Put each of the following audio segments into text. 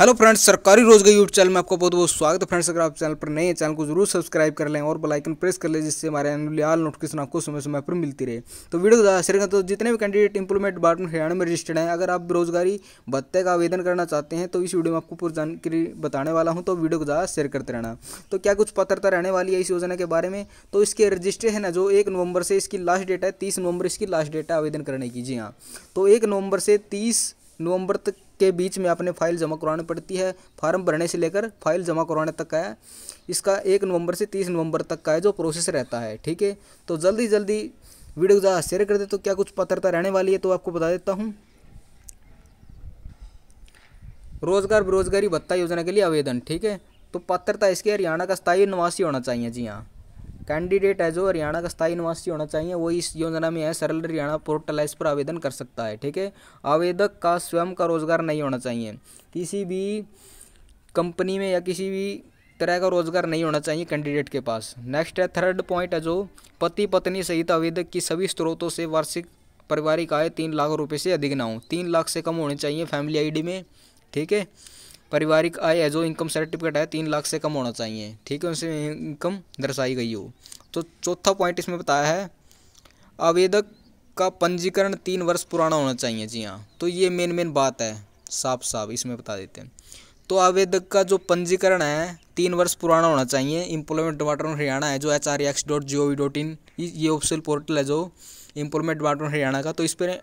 hello friends सरकारी रोजगार YouTube channel में आपका बहुत बहुत स्वागत है फ्रेंड्स अगर आप चैनल पर नए हैं चैनल को जरूर सब्सक्राइब कर लें और बेल आइकन प्रेस कर लें जिससे हमारे अनुलियाल नोटिफिकेशन आपको समय समय पर मिलती रहे तो वीडियो को शेयर तो जितने भी कैंडिडेट इंप्लॉयमेंट डिपार्टमेंट हरियाणा में रजिस्टर्ड हैं अगर आप बेरोजगारी भत्ते का आवेदन करना चाहते हैं तो इस वीडियो में आपको पूरी जानकारी बताने वाला हूँ तो वीडियो को ज़्यादा शेयर करते रहना तो क्या कुछ पत्रता रहने वाली है इस योजना के बारे में तो इसके रजिस्ट्रेशन है जो एक नवंबर से इसकी लास्ट डेट है तीस नवंबर इसकी लास्ट डेट है आवेदन करने की जी हाँ तो एक नवंबर से तीस नवंबर तक के बीच में आपने फाइल जमा करवानी पड़ती है फार्म भरने से लेकर फाइल जमा करवाने तक का है इसका एक नवंबर से तीस नवंबर तक का है जो प्रोसेस रहता है ठीक है तो जल्दी जल्दी वीडियो को ज़्यादा शेयर कर दे तो क्या कुछ पत्रता रहने वाली है तो आपको बता देता हूँ रोजगार बेरोजगारी भत्ता योजना के लिए आवेदन ठीक है तो पात्रता इसके हरियाणा का स्थायी निवासी होना चाहिए जी हाँ कैंडिडेट है जो हरियाणा का स्थायी निवासी होना चाहिए वो इस योजना में है सरल हरियाणा पोर्टल है इस पर आवेदन कर सकता है ठीक है आवेदक का स्वयं का रोजगार नहीं होना चाहिए किसी भी कंपनी में या किसी भी तरह का रोजगार नहीं होना चाहिए कैंडिडेट के पास नेक्स्ट है थर्ड पॉइंट है जो पति पत्नी सहित आवेदक की सभी स्रोतों से वार्षिक पारिवारिक आय तीन लाख रुपये से अधिक ना हो तीन लाख से कम होनी चाहिए फैमिली आई में ठीक है पारिवारिक आय है जो इनकम सर्टिफिकेट है तीन लाख से कम होना चाहिए ठीक है उनसे इनकम दर्शाई गई हो तो चौथा पॉइंट इसमें बताया है आवेदक का पंजीकरण तीन वर्ष पुराना होना चाहिए जी हाँ तो ये मेन मेन बात है साफ साफ इसमें बता देते हैं तो आवेदक का जो पंजीकरण है तीन वर्ष पुराना होना चाहिए इम्प्लॉयमेंट डिपार्टमेंट हरियाणा है जो H R X dot G O V dot in ये ऑफिशियल पोर्टल है जो इम्प्लॉयमेंट डिपार्टमेंट हरियाणा का तो इस पर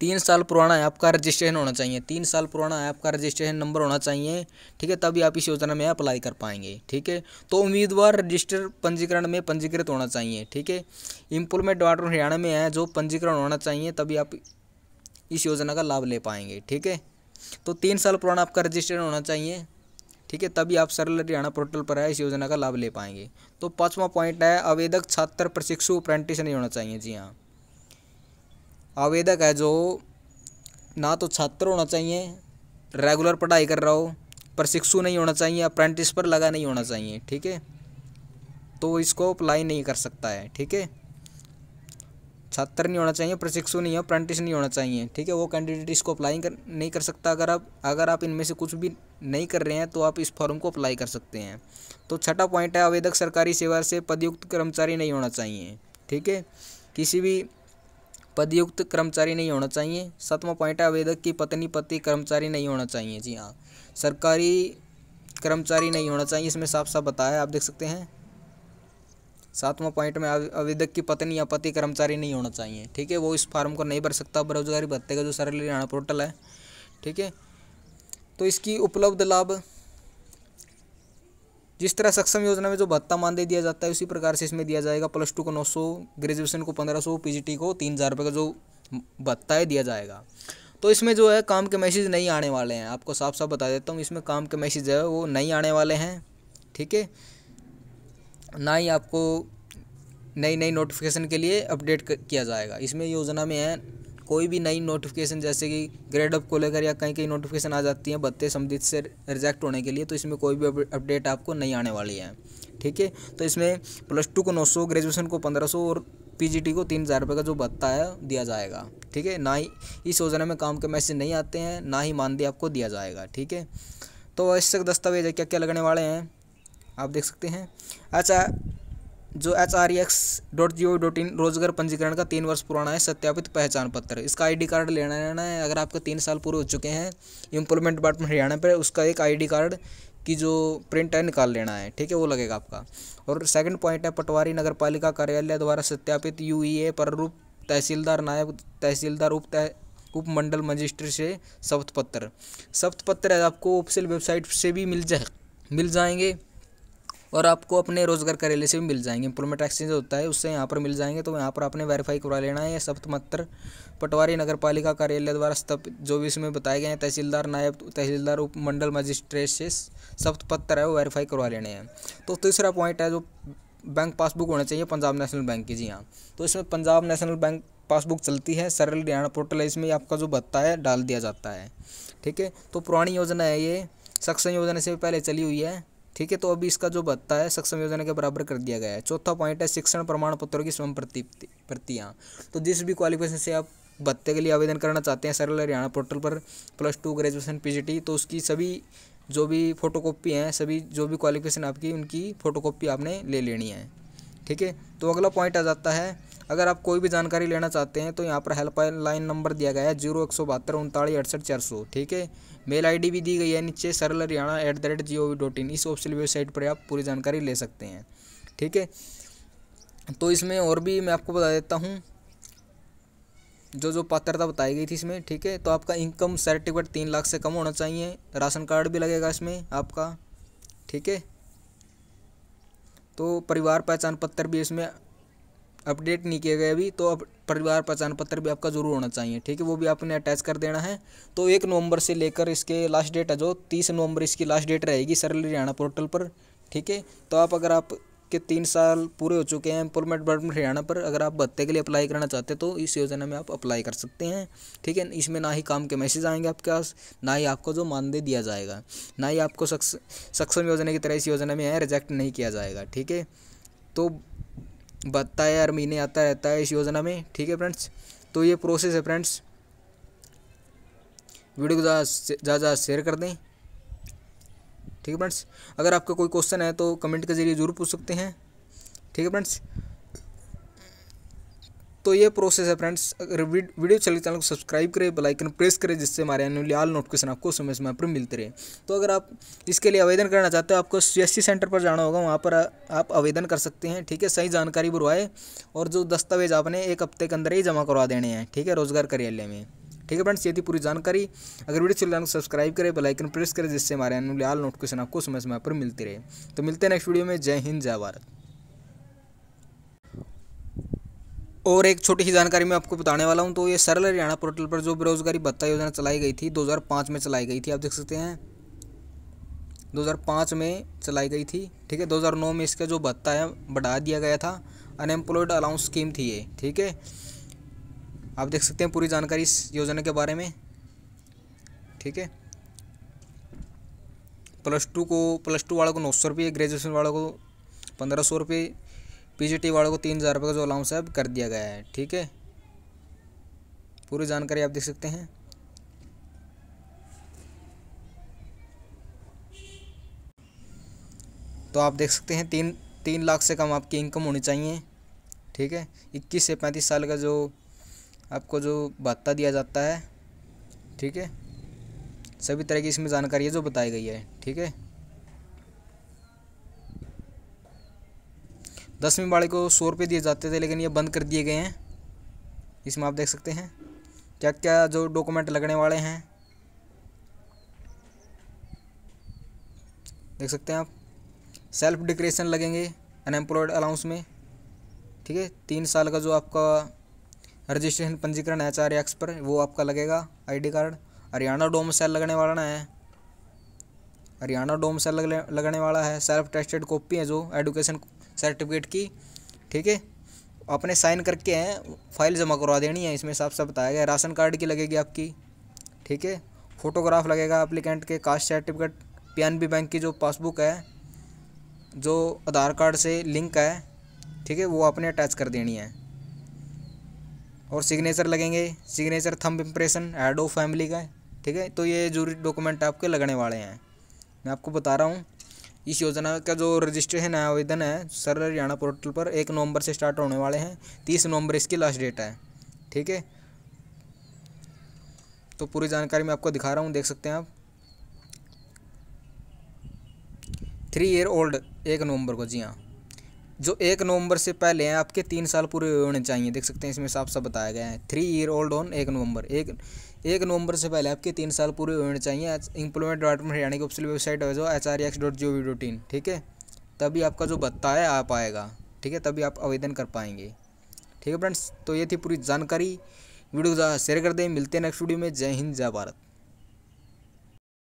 तीन साल पुराना है आपका रजिस्ट्रेशन होना चाहिए तीन साल पुराना है आपका रजिस्ट्रेशन नंबर होना चाहिए ठीक है तभी आप इस योजना में अप्लाई कर पाएंगे ठीक है तो उम्मीदवार रजिस्टर पंजीकरण में पंजीकृत होना चाहिए ठीक है इम्प्लॉयमेंट डिपार्टमेंट हरियाणा में है जो पंजीकरण होना चाहिए तभी आप इस योजना का लाभ ले पाएंगे ठीक है तो तीन साल पुराना आपका रजिस्ट्रेशन होना चाहिए ठीक है तभी आप सरल हरियाणा पोर्टल पर है इस योजना का लाभ ले पाएंगे तो पाँचवा पॉइंट है आवेदक छात्र प्रशिक्षु अप्रेंटिस नहीं होना चाहिए जी हाँ आवेदक है जो ना तो छात्र होना चाहिए रेगुलर पढ़ाई कर रहा हो प्रशिक्षु नहीं होना चाहिए अप्रेंटिस पर लगा नहीं होना चाहिए ठीक है तो इसको अप्लाई नहीं कर सकता है ठीक है छात्र नहीं होना चाहिए प्रशिक्षु नहीं है अप्रेंटिस नहीं होना चाहिए ठीक है वो कैंडिडेट इसको अप्लाई कर नहीं कर सकता अगर आप अगर आप इनमें से कुछ भी नहीं कर रहे हैं तो आप इस फॉर्म को अप्लाई कर सकते हैं तो छठा पॉइंट है आवेदक सरकारी सेवा से पदयुक्त कर्मचारी नहीं होना चाहिए ठीक है किसी भी पदयुक्त कर्मचारी नहीं होना चाहिए सातवां पॉइंट है आवेदक की पत्नी पति कर्मचारी नहीं होना चाहिए जी हाँ सरकारी कर्मचारी नहीं होना चाहिए इसमें साफ साफ बताया आप देख सकते हैं सातवां पॉइंट में आवेदक की पत्नी या पति कर्मचारी नहीं होना चाहिए ठीक है वो इस फार्म को नहीं भर सकता बेरोजगारी भत्ते का जो सरल हरियाणा पोर्टल है ठीक है तो इसकी उपलब्ध लाभ जिस तरह सक्षम योजना में जो भत्ता मानदेय दिया जाता है उसी प्रकार से इसमें दिया जाएगा प्लस टू को नौ सौ ग्रेजुएशन को पंद्रह सौ पी को तीन हज़ार रुपये का जो भत्ता है दिया जाएगा तो इसमें जो है काम के मैसेज नहीं आने वाले हैं आपको साफ साफ बता देता हूँ इसमें काम के मैसेज है वो नहीं आने वाले हैं ठीक है ना ही आपको नई नई नोटिफिकेशन के लिए अपडेट किया जाएगा इसमें योजना में है कोई भी नई नोटिफिकेशन जैसे कि ग्रेड अप को लेकर या कहीं कहीं नोटिफिकेशन आ जाती हैं बत्ते संबंधित से रिजेक्ट होने के लिए तो इसमें कोई भी अपडेट आपको नहीं आने वाली है ठीक है तो इसमें प्लस टू को नौ सौ ग्रेजुएशन को पंद्रह सौ और पीजीटी को तीन हज़ार रुपये का जो भत्ता है दिया जाएगा ठीक है ना ही इस योजना में काम के मैसेज नहीं आते हैं ना ही मानदेय आपको दिया जाएगा ठीक है तो आवश्यक दस्तावेज क्या क्या लगने वाले हैं आप देख सकते हैं अच्छा जो H R X dot G O dot in रोजगार पंजीकरण का तीन वर्ष पुराना है सत्यापित पहचान पत्र इसका आईडी कार्ड लेना लेना है अगर आपके तीन साल पूरे हो चुके हैं इम्प्लॉयमेंट डिपार्टमेंट हरियाणा पर उसका एक आईडी कार्ड की जो प्रिंट है निकाल लेना है ठीक है वो लगेगा आपका और सेकंड पॉइंट है पटवारी नगर पालिका कार्यालय द्वारा सत्यापित यू ई ए रूप तहसीलदार नायब तहसीलदार उप तह उपमंडल मजिस्ट्रेट से शपथ पत्र शपथ पत्र आपको ऑफिसियल वेबसाइट से भी मिल जाए मिल जाएंगे और आपको अपने रोजगार कार्यालय से भी मिल जाएंगे इंप्लॉयमेंट एक्सचेंज होता है उससे यहाँ पर मिल जाएंगे तो यहाँ पर आपने वेरीफाई करवा लेना है सप्तमत्र पटवारी नगर पालिका कार्यालय द्वारा स्थापित जो भी इसमें बताए गए हैं तहसीलदार नायब तहसीलदार उप मंडल मजिस्ट्रेट से पत्र है वो वेरीफाई करवा लेने हैं तो तीसरा पॉइंट है जो बैंक पासबुक होना चाहिए पंजाब नेशनल बैंक की जी हाँ तो इसमें पंजाब नेशनल बैंक पासबुक चलती है सरल हरियाणा पोर्टल इसमें आपका जो भत्ता है डाल दिया जाता है ठीक है तो पुरानी योजना है ये सक्षम योजना से पहले चली हुई है ठीक है तो अभी इसका जो भत्ता है सक्षम योजना के बराबर कर दिया गया है चौथा पॉइंट है शिक्षण प्रमाण पत्रों की स्वयं प्रतियाँ तो जिस भी क्वालिफिकेशन से आप भत्ते के लिए आवेदन करना चाहते हैं सरल हरियाणा पोर्टल पर प्लस टू ग्रेजुएशन पी तो उसकी सभी जो भी फोटोकॉपी हैं सभी जो भी क्वालिफिकेशन आपकी उनकी फ़ोटोकॉपी आपने ले लेनी है ठीक है तो अगला पॉइंट आ जाता है अगर आप कोई भी जानकारी लेना चाहते हैं तो यहाँ पर हेल्पलाइन लाइन नंबर दिया गया है जीरो एक सौ बहत्तर उनतालीस अड़सठ चार सौ ठीक है मेल आईडी भी दी गई है नीचे Saral Haryana at the rate G O V dot in इस ऑफिशियल वेबसाइट पर आप पूरी जानकारी ले सकते हैं ठीक है तो इसमें और भी मैं आपको बता देता हूँ जो जो पात्रता बताई गई थी इसमें ठीक है तो आपका इनकम सर्टिफिकेट तीन लाख से कम होना चाहिए राशन कार्ड भी लगेगा इसमें आपका ठीक है तो परिवार पहचान पत्र भी इसमें अपडेट नहीं किए गए अभी तो अब परिवार पहचान पत्र भी आपका ज़रूर होना चाहिए ठीक है वो भी आपने अटैच कर देना है तो एक नवंबर से लेकर इसके लास्ट डेट है जो तीस नवंबर इसकी लास्ट डेट रहेगी सरल हरियाणा पोर्टल पर ठीक है तो आप अगर आप के तीन साल पूरे हो चुके हैं एम्प्लॉयमेंट डिपार्टमेंट हरियाणा पर अगर आप भत्ते के लिए अप्लाई करना चाहते हैं तो इस योजना में आप अप्लाई कर सकते हैं ठीक है इसमें ना ही काम के मैसेज आएंगे आपके पास ना ही आपको जो मानदेय दिया जाएगा ना ही आपको सक्षम योजना की तरह इस योजना में है रिजेक्ट नहीं किया जाएगा ठीक है तो बढ़ता है हर महीने आता रहता है इस योजना में ठीक है फ्रेंड्स तो ये प्रोसेस है फ्रेंड्स वीडियो को ज़्यादा ज़्यादा शेयर कर दें ठीक है फ्रेंड्स अगर आपका कोई क्वेश्चन है तो कमेंट के ज़रिए ज़रूर पूछ सकते हैं ठीक है फ्रेंड्स तो ये प्रोसेस है फ्रेंड्स अगर वीडियो चले तो चैनल को सब्सक्राइब करें बेलाइकन प्रेस करें जिससे हमारे एनुअली आल नोटिफिकेशन आपको समय समय पर मिलते रहे तो अगर आप इसके लिए आवेदन करना चाहते हो आपको सी सेंटर पर जाना होगा वहाँ पर आप आवेदन कर सकते हैं ठीक है सही जानकारी बुरवाए और जो दस्तावेज आपने एक हफ्ते के अंदर ही जमा करवा देने हैं ठीक है रोजगार कार्यालय में ठीक है फ्रेंड्स ये थी पूरी जानकारी अगर वीडियो तो चैनल को सब्सक्राइब करें बेल आइकन प्रेस करें जिससे हमारे एनुअली आल नोटिफिकेशन आपको समय समय पर मिलती रहे तो मिलते हैं नेक्स्ट वीडियो में जय हिंद जय भारत और एक छोटी सी जानकारी मैं आपको बताने वाला हूँ तो ये सरल हरियाणा पोर्टल पर जो बेरोजगारी भत्ता योजना चलाई गई थी 2005 में चलाई गई थी आप देख सकते हैं 2005 में चलाई गई थी ठीक है 2009 में इसका जो भत्ता है बढ़ा दिया गया था अनएम्प्लॉयड अलाउंस स्कीम थी ये ठीक है आप देख सकते हैं पूरी जानकारी इस योजना के बारे में ठीक है प्लस टू को प्लस टू वालों को नौ सौ रुपये ग्रेजुएशन वालों को पंद्रह सौ रुपये पीजीटी वालों को तीन हज़ार रुपये का जो अलाउंस है अब कर दिया गया है ठीक है पूरी जानकारी आप देख सकते हैं तो आप देख सकते हैं तीन तीन लाख से कम आपकी इनकम होनी चाहिए ठीक है इक्कीस से पैंतीस साल का जो आपको जो भत्ता दिया जाता है ठीक है सभी तरह की इसमें जानकारी है जो बताई गई है ठीक है दसवीं वाले को सौ रुपये दिए जाते थे लेकिन ये बंद कर दिए गए हैं इसमें आप देख सकते हैं क्या क्या जो डॉक्यूमेंट लगने वाले हैं देख सकते हैं आप सेल्फ डिक्रेशन लगेंगे अनएम्प्लॉयड अलाउंस में ठीक है तीन साल का जो आपका रजिस्ट्रेशन पंजीकरण है चार एक्स पर वो आपका लगेगा ID card Haryana domicile लगने वाला ना है हरियाणा डोम से लगने लगने वाला है सेल्फ टेस्टेड कॉपी है जो एडुकेशन सर्टिफिकेट की ठीक है अपने साइन करके हैं फाइल जमा करवा देनी है इसमें साफ साफ बताया गया राशन कार्ड की लगेगी आपकी ठीक है फोटोग्राफ लगेगा अप्लीकेंट के कास्ट सर्टिफिकेट पीएनबी बैंक की जो पासबुक है जो आधार कार्ड से लिंक है ठीक है वो आपने अटैच कर देनी है और सिग्नेचर लगेंगे signature thumb impression head of family का ठीक है तो ये जरूरी डॉक्यूमेंट आपके लगने वाले हैं मैं आपको बता रहा हूँ इस योजना का जो रजिस्ट्रेशन है आवेदन है सर हरियाणा पोर्टल पर एक नवंबर से स्टार्ट होने वाले हैं तीस नवंबर इसकी लास्ट डेट है ठीक है तो पूरी जानकारी मैं आपको दिखा रहा हूँ देख सकते हैं आप थ्री ईयर ओल्ड एक नवंबर को जी हाँ जो एक नवंबर से पहले हैं आपके तीन साल पूरे होने चाहिए देख सकते हैं इसमें साफ साफ बताया गया है थ्री ईयर ओल्ड ऑन एक नवंबर एक एक नवंबर से पहले आपके तीन साल पूरे होने चाहिए इंप्लॉयमेंट डिपार्टमेंट हरियाणा की ऑफिसियल वेबसाइट है जो H R X dot G O V dot in ठीक है तभी आपका जो भत्ता है आ पाएगा ठीक है तभी आप आवेदन कर पाएंगे ठीक है फ्रेंड्स तो ये थी पूरी जानकारी वीडियो को शेयर कर दें मिलते हैं नेक्स्ट वीडियो में जय हिंद जय भारत